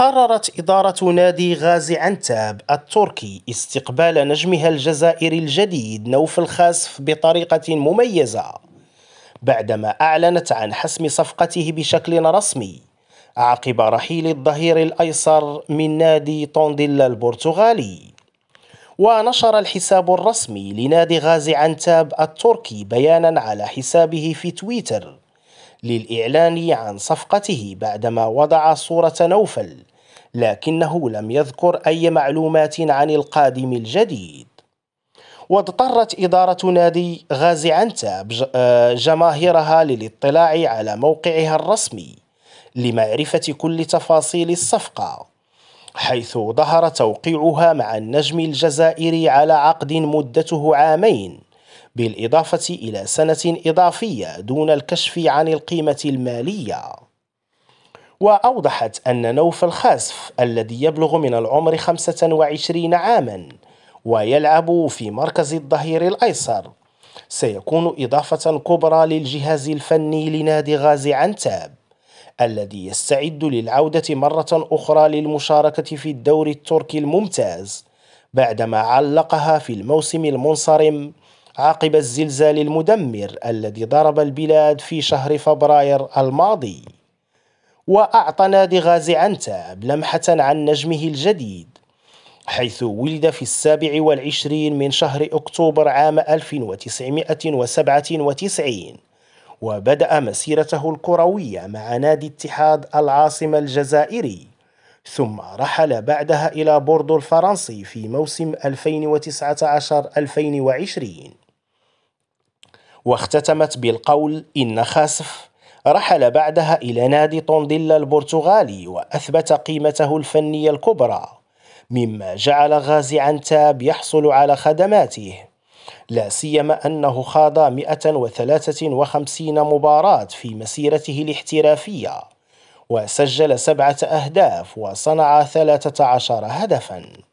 قررت إدارة نادي غازي عنتاب التركي استقبال نجمها الجزائري الجديد نوف الخاسف بطريقة مميزة بعدما أعلنت عن حسم صفقته بشكل رسمي عقب رحيل الظهير الأيسر من نادي طونديلا البرتغالي ونشر الحساب الرسمي لنادي غازي عنتاب التركي بيانا على حسابه في تويتر للإعلان عن صفقته بعدما وضع صورة نوفل لكنه لم يذكر أي معلومات عن القادم الجديد واضطرت إدارة نادي غازي عنتاب آه، جماهيرها للاطلاع على موقعها الرسمي لمعرفة كل تفاصيل الصفقة حيث ظهر توقيعها مع النجم الجزائري على عقد مدته عامين بالإضافة إلى سنة إضافية دون الكشف عن القيمة المالية وأوضحت أن نوف الخاسف الذي يبلغ من العمر 25 عاماً ويلعب في مركز الظهير الأيسر سيكون إضافة كبرى للجهاز الفني لنادي غازي عنتاب الذي يستعد للعودة مرة أخرى للمشاركة في الدوري التركي الممتاز بعدما علقها في الموسم المنصرم عقب الزلزال المدمر الذي ضرب البلاد في شهر فبراير الماضي وأعطى نادي غازي عنتاب لمحة عن نجمه الجديد حيث ولد في السابع والعشرين من شهر أكتوبر عام 1997 وبدأ مسيرته الكروية مع نادي اتحاد العاصمة الجزائري ثم رحل بعدها إلى بوردو الفرنسي في موسم 2019-2020 واختتمت بالقول إن خاسف رحل بعدها إلى نادي طونديلا البرتغالي وأثبت قيمته الفنية الكبرى مما جعل غازي عنتاب يحصل على خدماته لا سيما أنه خاض 153 مباراة في مسيرته الاحترافية وسجل سبعة أهداف وصنع 13 هدفاً